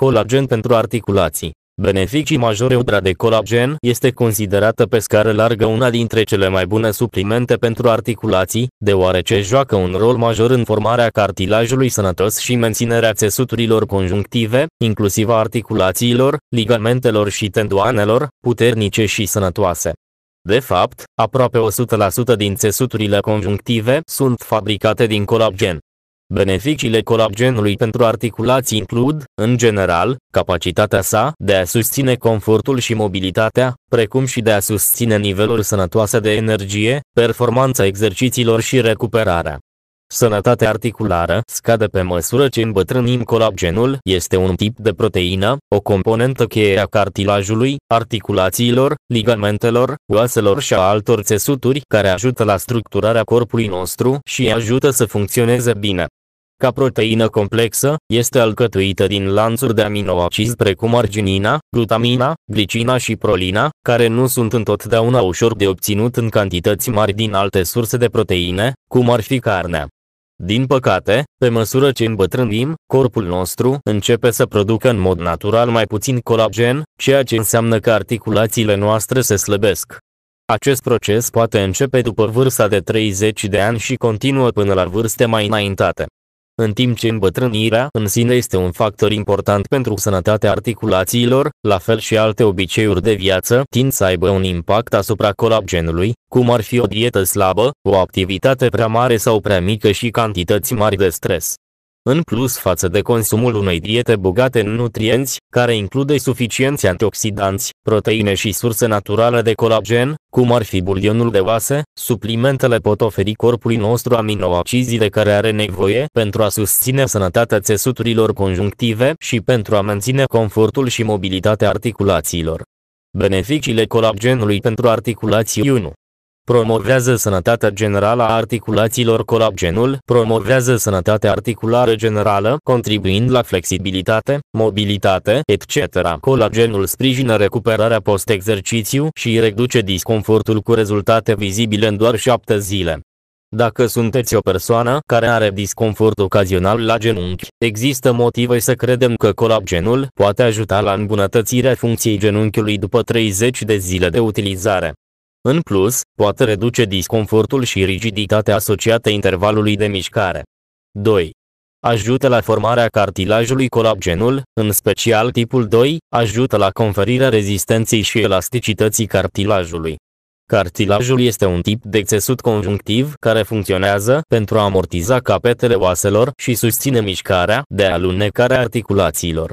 Colagen pentru articulații. Beneficii majore Udra de colagen este considerată pe scară largă una dintre cele mai bune suplimente pentru articulații, deoarece joacă un rol major în formarea cartilajului sănătos și menținerea țesuturilor conjunctive, inclusiv a articulațiilor, ligamentelor și tendoanelor, puternice și sănătoase. De fapt, aproape 100% din țesuturile conjunctive sunt fabricate din colagen. Beneficiile colagenului pentru articulații includ, în general, capacitatea sa de a susține confortul și mobilitatea, precum și de a susține niveluri sănătoase de energie, performanța exercițiilor și recuperarea. Sănătatea articulară scade pe măsură ce îmbătrânim colagenul este un tip de proteină, o componentă cheie a cartilajului, articulațiilor, ligamentelor, oaselor și a altor țesuturi care ajută la structurarea corpului nostru și ajută să funcționeze bine. Ca proteină complexă, este alcătuită din lanțuri de aminoacizi precum arginina, glutamina, glicina și prolina, care nu sunt întotdeauna ușor de obținut în cantități mari din alte surse de proteine, cum ar fi carnea. Din păcate, pe măsură ce îmbătrânim, corpul nostru începe să producă în mod natural mai puțin colagen, ceea ce înseamnă că articulațiile noastre se slăbesc. Acest proces poate începe după vârsta de 30 de ani și continuă până la vârste mai înaintate. În timp ce îmbătrânirea în sine este un factor important pentru sănătatea articulațiilor, la fel și alte obiceiuri de viață tind să aibă un impact asupra colagenului, cum ar fi o dietă slabă, o activitate prea mare sau prea mică și cantități mari de stres în plus față de consumul unei diete bogate în nutrienți, care include suficienți antioxidanți, proteine și surse naturale de colagen, cum ar fi bulionul de oase, suplimentele pot oferi corpului nostru aminoacizii de care are nevoie pentru a susține sănătatea țesuturilor conjunctive și pentru a menține confortul și mobilitatea articulațiilor. Beneficiile colagenului pentru articulații 1. Promovează sănătatea generală a articulațiilor colagenul, promovează sănătatea articulară generală, contribuind la flexibilitate, mobilitate, etc. Colagenul sprijină recuperarea post-exercițiu și reduce disconfortul cu rezultate vizibile în doar 7 zile. Dacă sunteți o persoană care are disconfort ocazional la genunchi, există motive să credem că colagenul poate ajuta la îmbunătățirea funcției genunchiului după 30 de zile de utilizare. În plus, poate reduce disconfortul și rigiditatea asociată intervalului de mișcare. 2. Ajută la formarea cartilajului colagenul, în special tipul 2, ajută la conferirea rezistenței și elasticității cartilajului. Cartilajul este un tip de țesut conjunctiv care funcționează pentru a amortiza capetele oaselor și susține mișcarea de alunecare a articulațiilor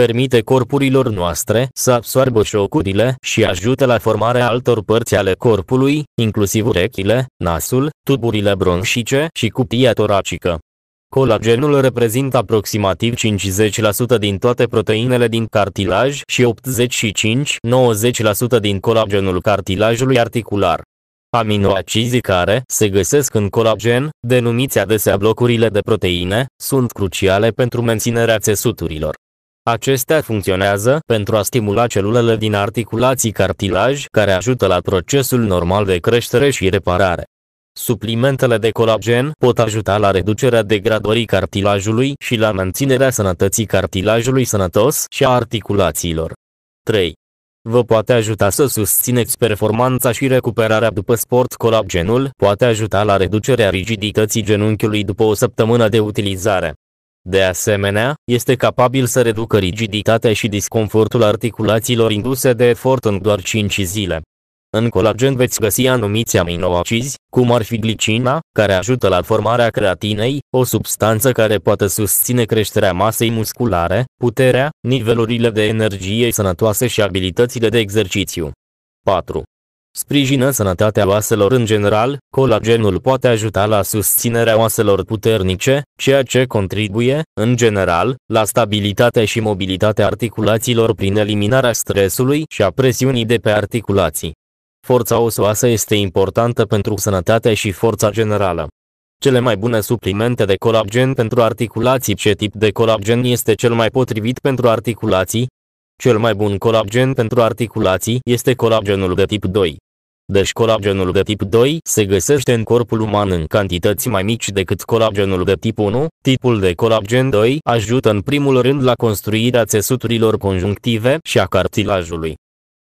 permite corpurilor noastre să absorbă șocurile și ajută la formarea altor părți ale corpului, inclusiv urechile, nasul, tuburile bronșice și cutia toracică. Colagenul reprezintă aproximativ 50% din toate proteinele din cartilaj și 85-90% din colagenul cartilajului articular. Aminoacizii care se găsesc în colagen, denumiți adesea blocurile de proteine, sunt cruciale pentru menținerea țesuturilor. Acestea funcționează pentru a stimula celulele din articulații cartilaj care ajută la procesul normal de creștere și reparare. Suplimentele de colagen pot ajuta la reducerea degradării cartilajului și la menținerea sănătății cartilajului sănătos și a articulațiilor. 3. Vă poate ajuta să susțineți performanța și recuperarea după sport. Colagenul poate ajuta la reducerea rigidității genunchiului după o săptămână de utilizare. De asemenea, este capabil să reducă rigiditatea și disconfortul articulațiilor induse de efort în doar 5 zile. În colagen veți găsi anumiți aminoacizi, cum ar fi glicina, care ajută la formarea creatinei, o substanță care poate susține creșterea masei musculare, puterea, nivelurile de energie sănătoase și abilitățile de exercițiu. 4. Sprijină sănătatea oaselor în general, colagenul poate ajuta la susținerea oaselor puternice, ceea ce contribuie, în general, la stabilitatea și mobilitatea articulațiilor prin eliminarea stresului și a presiunii de pe articulații. Forța osoasă este importantă pentru sănătatea și forța generală. Cele mai bune suplimente de colagen pentru articulații Ce tip de colagen este cel mai potrivit pentru articulații? Cel mai bun colagen pentru articulații este colagenul de tip 2. Deci colagenul de tip 2 se găsește în corpul uman în cantități mai mici decât colagenul de tip 1. Tipul de colagen 2 ajută în primul rând la construirea țesuturilor conjunctive și a cartilajului.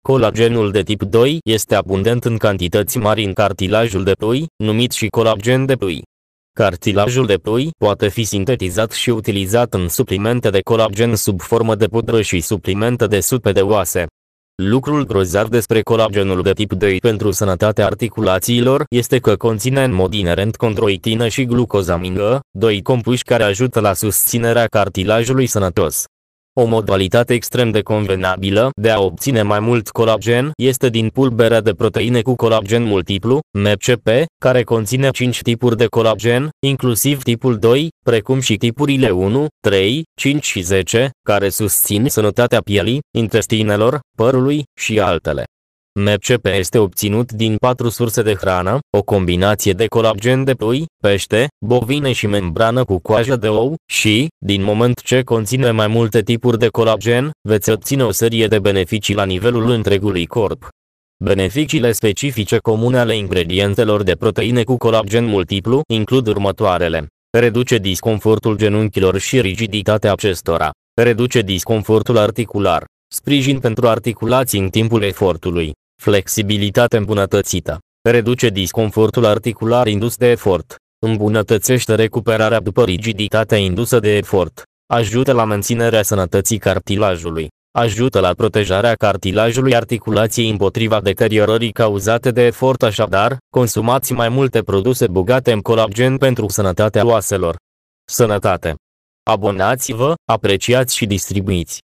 Colagenul de tip 2 este abundent în cantități mari în cartilajul de pui, numit și colagen de pui. Cartilajul de pui poate fi sintetizat și utilizat în suplimente de colagen sub formă de pudră și suplimente de supe de oase. Lucrul grozav despre colagenul de tip 2 pentru sănătatea articulațiilor este că conține în mod inerent controitină și glucozamină, doi compuși care ajută la susținerea cartilajului sănătos. O modalitate extrem de convenabilă de a obține mai mult colagen este din pulberea de proteine cu colagen multiplu, MCP, care conține 5 tipuri de colagen, inclusiv tipul 2, precum și tipurile 1, 3, 5 și 10, care susțin sănătatea pielii, intestinelor, părului și altele. MCP este obținut din patru surse de hrană, o combinație de colagen de pui, pește, bovine și membrană cu coajă de ou, și, din moment ce conține mai multe tipuri de colagen, veți obține o serie de beneficii la nivelul întregului corp. Beneficiile specifice comune ale ingredientelor de proteine cu colagen multiplu includ următoarele. Reduce disconfortul genunchilor și rigiditatea acestora. Reduce disconfortul articular. Sprijin pentru articulații în timpul efortului. Flexibilitate îmbunătățită. Reduce disconfortul articular indus de efort. Îmbunătățește recuperarea după rigiditatea indusă de efort. Ajută la menținerea sănătății cartilajului. Ajută la protejarea cartilajului articulației împotriva deteriorării cauzate de efort așadar, consumați mai multe produse bogate în colagen pentru sănătatea oaselor. Sănătate! Abonați-vă, apreciați și distribuiți!